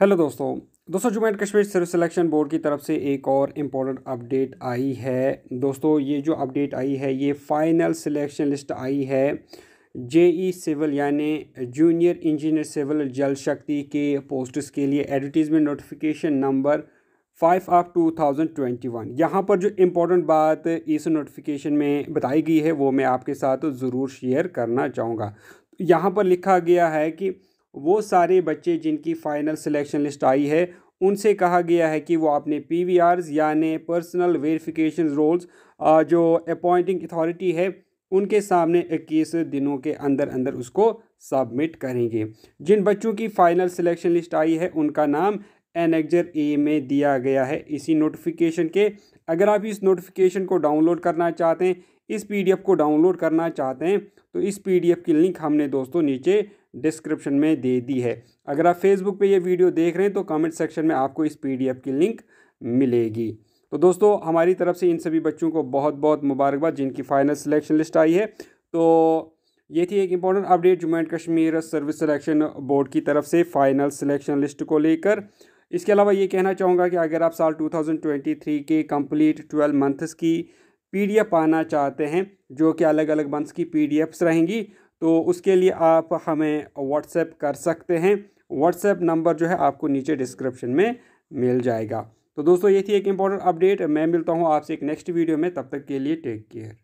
hello दोस्तों दोस्तों Jammu and Kashmir service selection board की तरफ से एक और इम्पोर्टेंट अपडेट आई है दोस्तों ये जो अपडेट आई है ये फाइनल सिलेक्शन लिस्ट आई है जेई सिविल e यानी junior engineer civil Jal Shakti के पोस्ट्स के लिए advertisement notification number five of two thousand twenty one यहाँ पर जो इम्पोर्टेंट बात इस नोटिफिकेशन में बताई गई है वो मैं आपके साथ ज़रूर शेयर करना चाहूँगा यहाँ पर लिखा गया है कि वो सारे बच्चे जिनकी फ़ाइनल सिलेक्शन लिस्ट आई है उनसे कहा गया है कि वो अपने पी वी आर्स यानि पर्सनल वेरिफिकेशन रोल्स जो अपॉइंटिंग अथॉरिटी है उनके सामने इक्कीस दिनों के अंदर अंदर उसको सबमिट करेंगे जिन बच्चों की फ़ाइनल सिलेक्शन लिस्ट आई है उनका नाम एनेक्जर ए में दिया गया है इसी नोटिफिकेशन के अगर आप इस नोटिफिकेशन को डाउनलोड करना चाहते हैं इस पीडीएफ को डाउनलोड करना चाहते हैं तो इस पीडीएफ की लिंक हमने दोस्तों नीचे डिस्क्रिप्शन में दे दी है अगर आप फेसबुक पे ये वीडियो देख रहे हैं तो कमेंट सेक्शन में आपको इस पीडीएफ की लिंक मिलेगी तो दोस्तों हमारी तरफ से इन सभी बच्चों को बहुत बहुत मुबारकबाद जिनकी फाइनल सिलेक्शन लिस्ट आई है तो ये थी एक important update Jammu and Kashmir service selection board की तरफ से फाइनल सिलेक्शन लिस्ट को लेकर इसके अलावा ये कहना चाहूँगा कि अगर आप साल 2023 के कंप्लीट 12 मंथ्स की पीडीएफ पाना चाहते हैं जो कि अलग अलग मंथ्स की पीडीएफ्स रहेंगी तो उसके लिए आप हमें व्हाट्सएप कर सकते हैं व्हाट्सएप नंबर जो है आपको नीचे डिस्क्रिप्शन में मिल जाएगा तो दोस्तों ये थी एक इम्पॉर्टेंट अपडेट मैं मिलता हूँ आपसे एक नेक्स्ट वीडियो में तब तक के लिए टेक केयर